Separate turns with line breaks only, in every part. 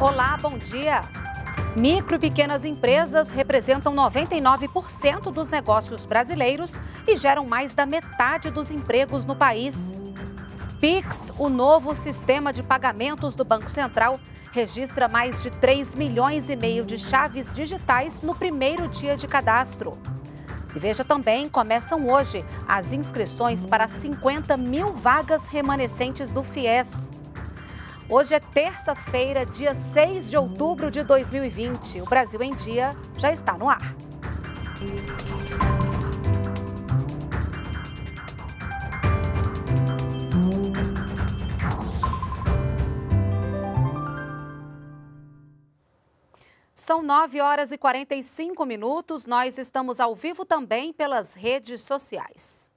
Olá, bom dia. Micro e pequenas empresas representam 99% dos negócios brasileiros e geram mais da metade dos empregos no país. Pix, o novo sistema de pagamentos do Banco Central, registra mais de 3 milhões e meio de chaves digitais no primeiro dia de cadastro. E veja também, começam hoje as inscrições para 50 mil vagas remanescentes do FIES. Hoje é terça-feira, dia 6 de outubro de 2020. O Brasil em Dia já está no ar. São 9 horas e 45 minutos. Nós estamos ao vivo também pelas redes sociais.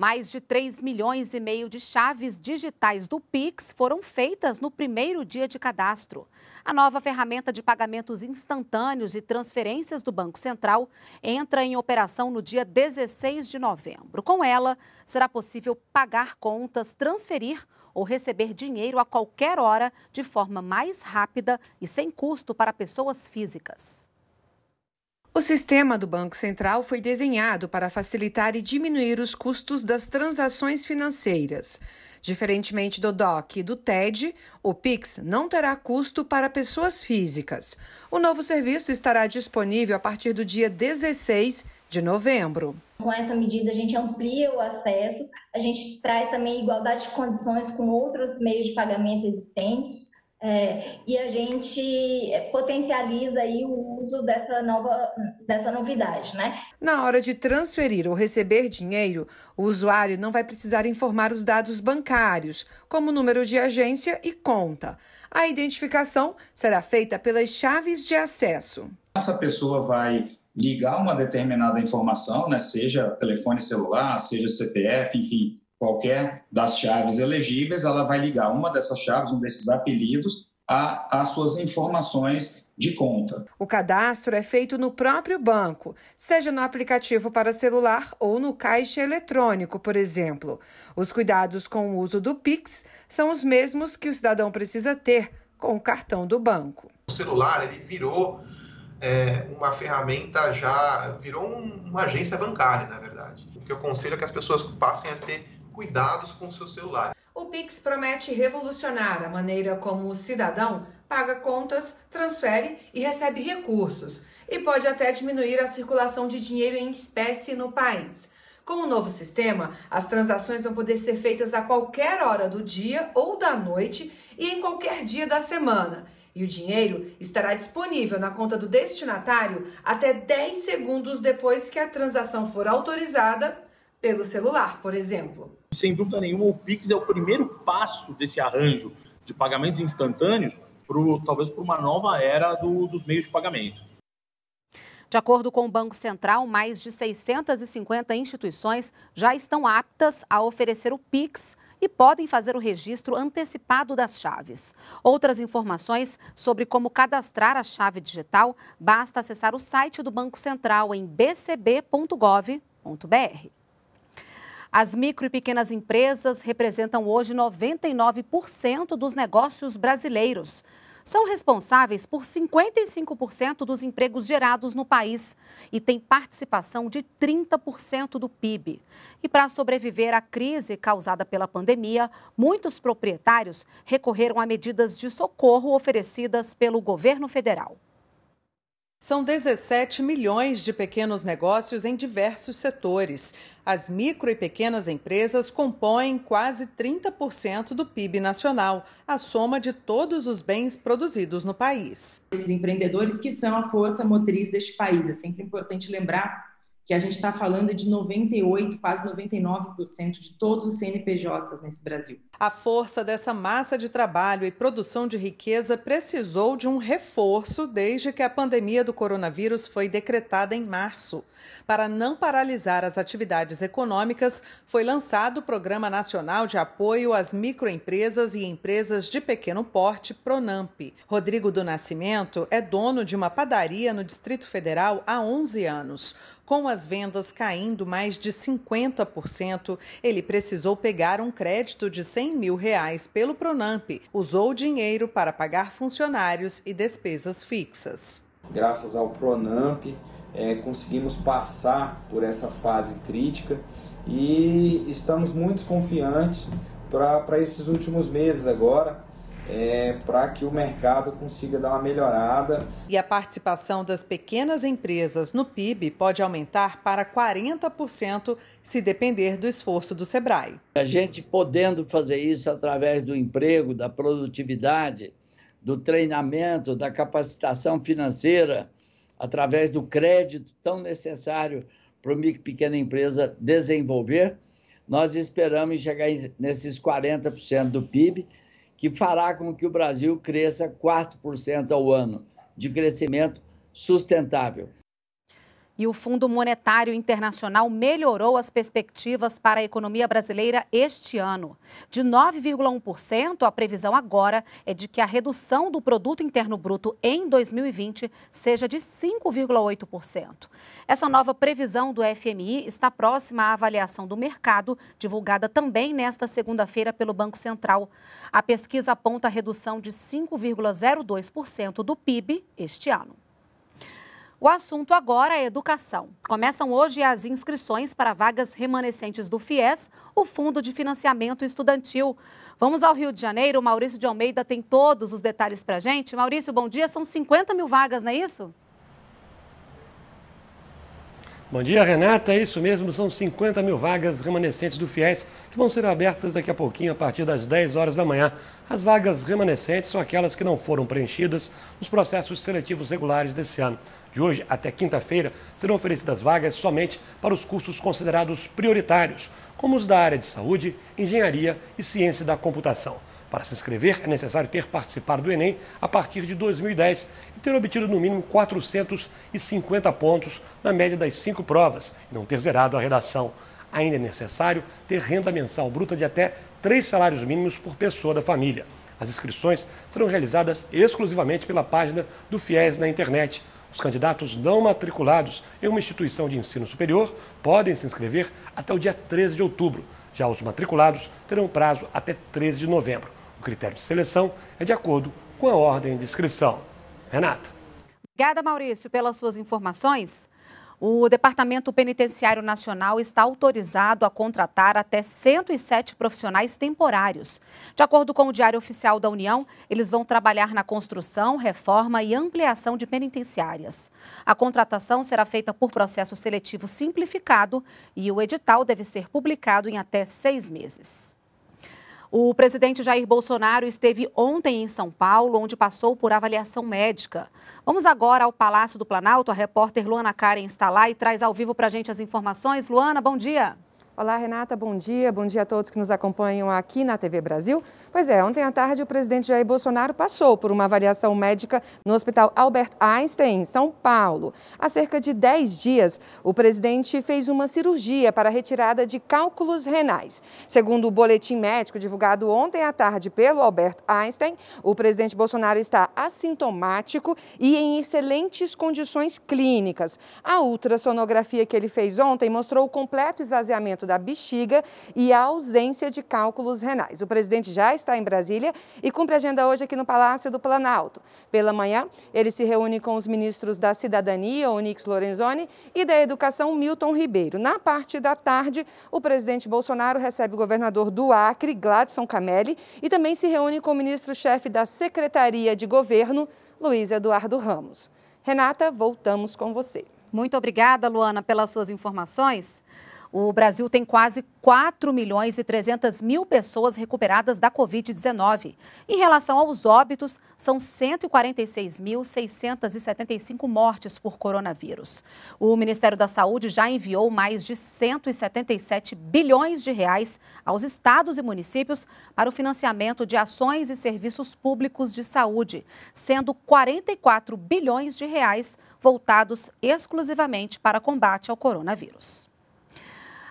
Mais de 3 milhões e meio de chaves digitais do Pix foram feitas no primeiro dia de cadastro. A nova ferramenta de pagamentos instantâneos e transferências do Banco Central entra em operação no dia 16 de novembro. Com ela, será possível pagar contas, transferir ou receber dinheiro a qualquer hora de forma mais rápida e sem custo para pessoas físicas.
O sistema do Banco Central foi desenhado para facilitar e diminuir os custos das transações financeiras. Diferentemente do DOC e do TED, o Pix não terá custo para pessoas físicas. O novo serviço estará disponível a partir do dia 16 de novembro.
Com essa medida, a gente amplia o acesso, a gente traz também igualdade de condições com outros meios de pagamento existentes. É, e a gente é, potencializa aí o uso
dessa nova dessa novidade, né? Na hora de transferir ou receber dinheiro, o usuário não vai precisar informar os dados bancários, como número de agência e conta. A identificação será feita pelas chaves de acesso.
Essa pessoa vai ligar uma determinada informação, né, seja telefone celular, seja CPF, enfim, qualquer das chaves elegíveis, ela vai ligar uma dessas chaves, um desses apelidos, às suas informações de conta.
O cadastro é feito no próprio banco, seja no aplicativo para celular ou no caixa eletrônico, por exemplo. Os cuidados com o uso do Pix são os mesmos que o cidadão precisa ter com o cartão do banco.
O celular ele virou é, uma ferramenta já virou um, uma agência bancária, na verdade. O que eu aconselho é que as pessoas passem a ter cuidados com o seu celular.
O Pix promete revolucionar a maneira como o cidadão paga contas, transfere e recebe recursos, e pode até diminuir a circulação de dinheiro em espécie no país. Com o novo sistema, as transações vão poder ser feitas a qualquer hora do dia ou da noite e em qualquer dia da semana. E o dinheiro estará disponível na conta do destinatário até 10 segundos depois que a transação for autorizada pelo celular, por exemplo.
Sem dúvida nenhuma, o Pix é o primeiro passo desse arranjo de pagamentos instantâneos, para talvez para uma nova era do, dos meios de pagamento.
De acordo com o Banco Central, mais de 650 instituições já estão aptas a oferecer o Pix e podem fazer o registro antecipado das chaves. Outras informações sobre como cadastrar a chave digital, basta acessar o site do Banco Central em bcb.gov.br. As micro e pequenas empresas representam hoje 99% dos negócios brasileiros. São responsáveis por 55% dos empregos gerados no país e têm participação de 30% do PIB. E para sobreviver à crise causada pela pandemia, muitos proprietários recorreram a medidas de socorro oferecidas pelo governo federal.
São 17 milhões de pequenos negócios em diversos setores. As micro e pequenas empresas compõem quase 30% do PIB nacional, a soma de todos os bens produzidos no país. Esses empreendedores que são a força motriz deste país. É sempre importante lembrar que a gente está falando de 98, quase 99% de todos os CNPJs nesse Brasil. A força dessa massa de trabalho e produção de riqueza precisou de um reforço desde que a pandemia do coronavírus foi decretada em março. Para não paralisar as atividades econômicas, foi lançado o Programa Nacional de Apoio às Microempresas e Empresas de Pequeno Porte, Pronamp. Rodrigo do Nascimento é dono de uma padaria no Distrito Federal há 11 anos. Com as vendas caindo mais de 50%, ele precisou pegar um crédito de 100 mil reais pelo Pronamp. Usou o dinheiro para pagar funcionários e despesas fixas.
Graças ao Pronamp, é, conseguimos passar por essa fase crítica e estamos muito confiantes para esses últimos meses agora é, para que o mercado consiga dar uma melhorada.
E a participação das pequenas empresas no PIB pode aumentar para 40% se depender do esforço do Sebrae.
A gente podendo fazer isso através do emprego, da produtividade, do treinamento, da capacitação financeira, através do crédito tão necessário para uma pequena empresa desenvolver, nós esperamos chegar nesses 40% do PIB que fará com que o Brasil cresça 4% ao ano, de crescimento sustentável
e o Fundo Monetário Internacional melhorou as perspectivas para a economia brasileira este ano. De 9,1%, a previsão agora é de que a redução do produto interno bruto em 2020 seja de 5,8%. Essa nova previsão do FMI está próxima à avaliação do mercado, divulgada também nesta segunda-feira pelo Banco Central. A pesquisa aponta a redução de 5,02% do PIB este ano. O assunto agora é educação. Começam hoje as inscrições para vagas remanescentes do FIES, o Fundo de Financiamento Estudantil. Vamos ao Rio de Janeiro. O Maurício de Almeida tem todos os detalhes para a gente. Maurício, bom dia. São 50 mil vagas, não é isso?
Bom dia, Renata. É isso mesmo, são 50 mil vagas remanescentes do FIES que vão ser abertas daqui a pouquinho, a partir das 10 horas da manhã. As vagas remanescentes são aquelas que não foram preenchidas nos processos seletivos regulares desse ano. De hoje até quinta-feira, serão oferecidas vagas somente para os cursos considerados prioritários, como os da área de saúde, engenharia e ciência da computação. Para se inscrever, é necessário ter participado do Enem a partir de 2010 e ter obtido no mínimo 450 pontos na média das cinco provas e não ter zerado a redação. Ainda é necessário ter renda mensal bruta de até três salários mínimos por pessoa da família. As inscrições serão realizadas exclusivamente pela página do FIES na internet. Os candidatos não matriculados em uma instituição de ensino superior podem se inscrever até o dia 13 de outubro. Já os matriculados terão prazo até 13 de novembro. O critério de seleção é de acordo com a ordem de inscrição. Renata.
Obrigada, Maurício, pelas suas informações. O Departamento Penitenciário Nacional está autorizado a contratar até 107 profissionais temporários. De acordo com o Diário Oficial da União, eles vão trabalhar na construção, reforma e ampliação de penitenciárias. A contratação será feita por processo seletivo simplificado e o edital deve ser publicado em até seis meses. O presidente Jair Bolsonaro esteve ontem em São Paulo, onde passou por avaliação médica. Vamos agora ao Palácio do Planalto. A repórter Luana Karen está lá e traz ao vivo para a gente as informações. Luana, bom dia.
Olá, Renata, bom dia. Bom dia a todos que nos acompanham aqui na TV Brasil. Pois é, ontem à tarde o presidente Jair Bolsonaro passou por uma avaliação médica no Hospital Albert Einstein, em São Paulo. Há cerca de 10 dias, o presidente fez uma cirurgia para retirada de cálculos renais. Segundo o boletim médico divulgado ontem à tarde pelo Albert Einstein, o presidente Bolsonaro está assintomático e em excelentes condições clínicas. A ultrassonografia que ele fez ontem mostrou o completo esvaziamento da bexiga e a ausência de cálculos renais. O presidente já está em Brasília e cumpre agenda hoje aqui no Palácio do Planalto. Pela manhã, ele se reúne com os ministros da Cidadania, Onix Lorenzoni, e da Educação, Milton Ribeiro. Na parte da tarde, o presidente Bolsonaro recebe o governador do Acre, Gladson Camelli, e também se reúne com o ministro-chefe da Secretaria de Governo, Luiz Eduardo Ramos. Renata, voltamos com você. Muito obrigada, Luana, pelas suas informações. O Brasil tem quase
4 milhões e 300 mil pessoas recuperadas da Covid-19. Em relação aos óbitos, são 146.675 mortes por coronavírus. O Ministério da Saúde já enviou mais de 177 bilhões de reais aos estados e municípios para o financiamento de ações e serviços públicos de saúde, sendo 44 bilhões de reais voltados exclusivamente para combate ao coronavírus.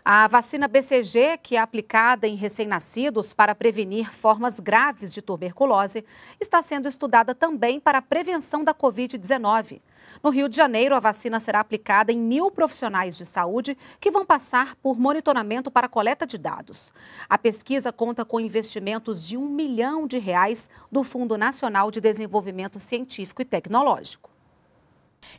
A vacina BCG, que é aplicada em recém-nascidos para prevenir formas graves de tuberculose, está sendo estudada também para a prevenção da Covid-19. No Rio de Janeiro, a vacina será aplicada em mil profissionais de saúde que vão passar por monitoramento para coleta de dados. A pesquisa conta com investimentos de um milhão de reais do Fundo Nacional de Desenvolvimento Científico e Tecnológico.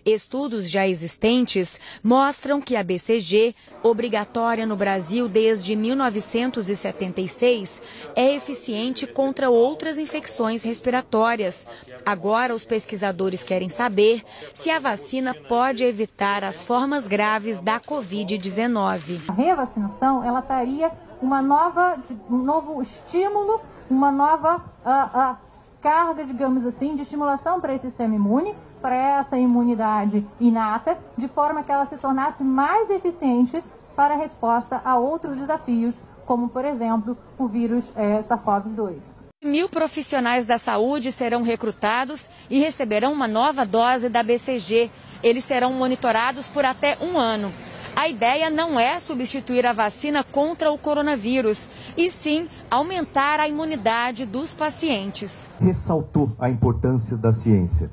Estudos já existentes mostram que a BCG, obrigatória no Brasil desde 1976, é eficiente contra outras infecções respiratórias. Agora, os pesquisadores querem saber se a vacina pode evitar as formas graves da Covid-19. A revacinação ela traria uma nova, um novo estímulo, uma nova uh, uh, carga, digamos assim, de estimulação para esse sistema imune para essa imunidade inata, de forma que ela se tornasse mais eficiente para a resposta a outros desafios, como, por exemplo, o vírus é, SARS-CoV-2. Mil profissionais da saúde serão recrutados e receberão uma nova dose da BCG. Eles serão monitorados por até um ano. A ideia não é substituir a vacina contra o coronavírus, e sim aumentar a imunidade dos pacientes.
Ressaltou a importância da ciência.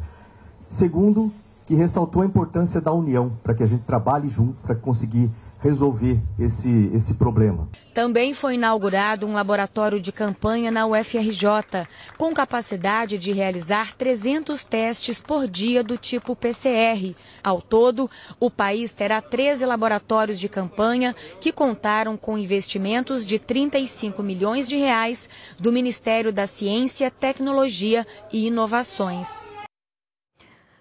Segundo, que ressaltou a importância da união para que a gente trabalhe junto para conseguir resolver esse, esse problema.
Também foi inaugurado um laboratório de campanha na UFRJ, com capacidade de realizar 300 testes por dia do tipo PCR. Ao todo, o país terá 13 laboratórios de campanha que contaram com investimentos de 35 milhões de reais do Ministério da Ciência, Tecnologia e Inovações.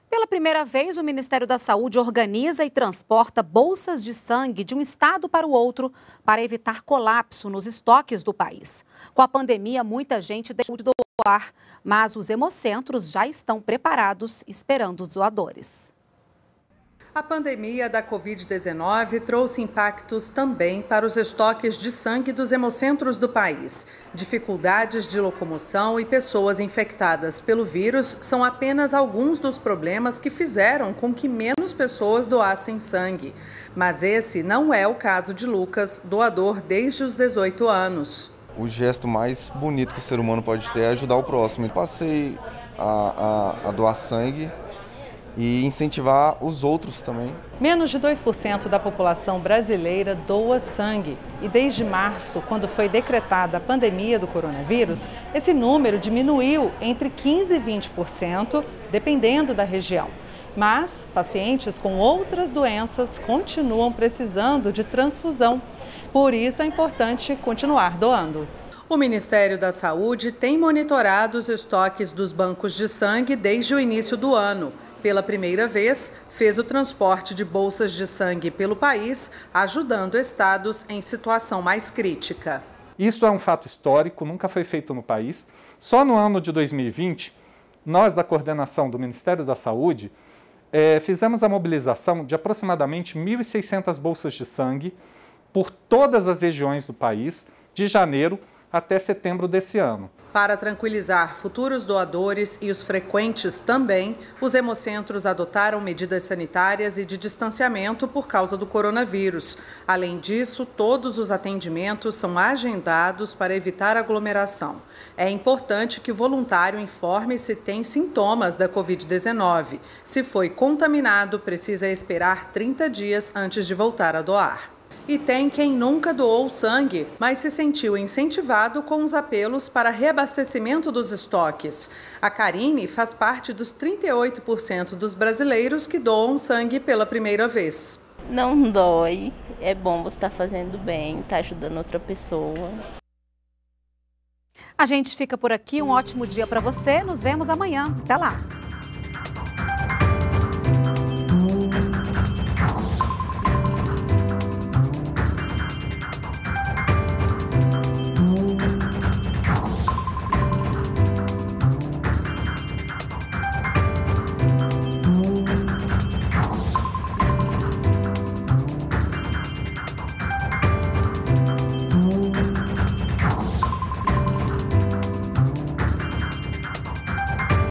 Pela primeira vez, o Ministério da
Saúde organiza e transporta bolsas de sangue de um estado para o outro para evitar colapso nos estoques do país. Com a pandemia, muita gente deixou de doar, mas os hemocentros já estão preparados esperando os doadores.
A pandemia da Covid-19 trouxe impactos também para os estoques de sangue dos hemocentros do país. Dificuldades de locomoção e pessoas infectadas pelo vírus são apenas alguns dos problemas que fizeram com que menos pessoas doassem sangue. Mas esse não é o caso de Lucas, doador desde os 18 anos.
O gesto mais bonito que o ser humano pode ter é ajudar o próximo. Passei a, a, a doar sangue e incentivar os outros também.
Menos de 2% da população brasileira doa sangue. E desde março, quando foi decretada a pandemia do coronavírus, esse número diminuiu entre 15% e 20%, dependendo da região. Mas pacientes com outras doenças continuam precisando de transfusão. Por isso é importante continuar doando. O Ministério da Saúde tem monitorado os estoques dos bancos de sangue desde o início do ano pela primeira vez, fez o transporte de bolsas de sangue pelo país, ajudando estados em situação mais
crítica. Isso é um fato histórico, nunca foi feito no país. Só no ano de 2020, nós da coordenação do Ministério da Saúde é, fizemos a mobilização de aproximadamente 1.600 bolsas de sangue por todas as regiões do país, de janeiro até setembro desse ano.
Para tranquilizar futuros doadores e os frequentes também, os hemocentros adotaram medidas sanitárias e de distanciamento por causa do coronavírus. Além disso, todos os atendimentos são agendados para evitar aglomeração. É importante que o voluntário informe se tem sintomas da Covid-19. Se foi contaminado, precisa esperar 30 dias antes de voltar a doar. E tem quem nunca doou sangue, mas se sentiu incentivado com os apelos para reabastecimento dos estoques. A Karine faz parte dos 38% dos brasileiros que doam sangue pela primeira vez.
Não dói, é bom você estar tá fazendo bem, estar tá ajudando outra pessoa. A gente fica por aqui, um ótimo dia para você. Nos vemos amanhã. Até lá.